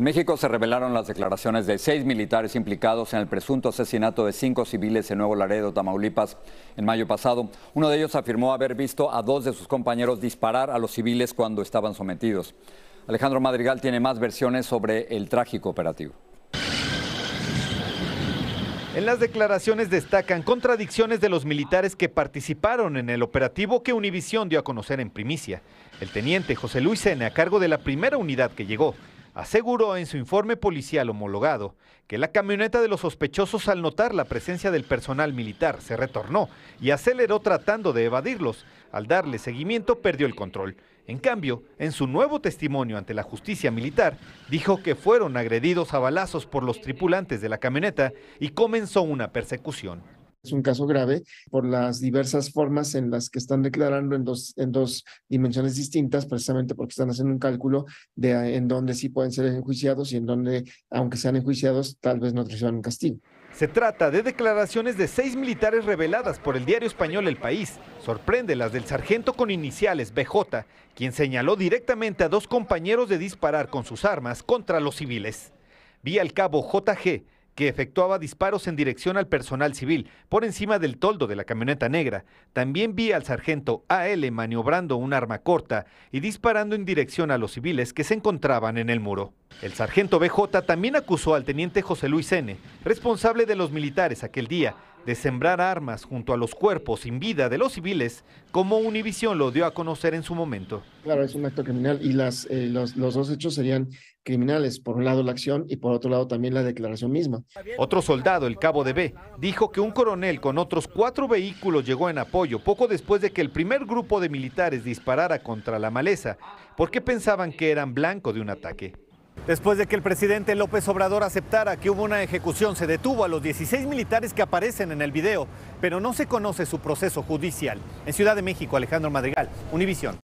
En México se revelaron las declaraciones de seis militares implicados en el presunto asesinato de cinco civiles en Nuevo Laredo, Tamaulipas, en mayo pasado. Uno de ellos afirmó haber visto a dos de sus compañeros disparar a los civiles cuando estaban sometidos. Alejandro Madrigal tiene más versiones sobre el trágico operativo. En las declaraciones destacan contradicciones de los militares que participaron en el operativo que Univisión dio a conocer en primicia. El teniente José Luis Sene, a cargo de la primera unidad que llegó, aseguró en su informe policial homologado que la camioneta de los sospechosos al notar la presencia del personal militar se retornó y aceleró tratando de evadirlos. Al darle seguimiento perdió el control. En cambio, en su nuevo testimonio ante la justicia militar, dijo que fueron agredidos a balazos por los tripulantes de la camioneta y comenzó una persecución es un caso grave por las diversas formas en las que están declarando en dos, en dos dimensiones distintas, precisamente porque están haciendo un cálculo de eh, en dónde sí pueden ser enjuiciados y en dónde, aunque sean enjuiciados, tal vez no reciban un castigo. Se trata de declaraciones de seis militares reveladas por el diario español El País. Sorprende las del sargento con iniciales BJ, quien señaló directamente a dos compañeros de disparar con sus armas contra los civiles. Vi al cabo JG, que efectuaba disparos en dirección al personal civil por encima del toldo de la camioneta negra. También vi al sargento AL maniobrando un arma corta y disparando en dirección a los civiles que se encontraban en el muro. El sargento BJ también acusó al teniente José Luis N., responsable de los militares aquel día, de sembrar armas junto a los cuerpos sin vida de los civiles, como Univisión lo dio a conocer en su momento. Claro, es un acto criminal y las, eh, los, los, dos hechos serían criminales. Por un lado la acción y por otro lado también la declaración misma. Otro soldado, el cabo de B, dijo que un coronel con otros cuatro vehículos llegó en apoyo poco después de que el primer grupo de militares disparara contra la maleza, porque pensaban que eran blanco de un ataque. Después de que el presidente López Obrador aceptara que hubo una ejecución, se detuvo a los 16 militares que aparecen en el video, pero no se conoce su proceso judicial. En Ciudad de México, Alejandro Madrigal, Univisión.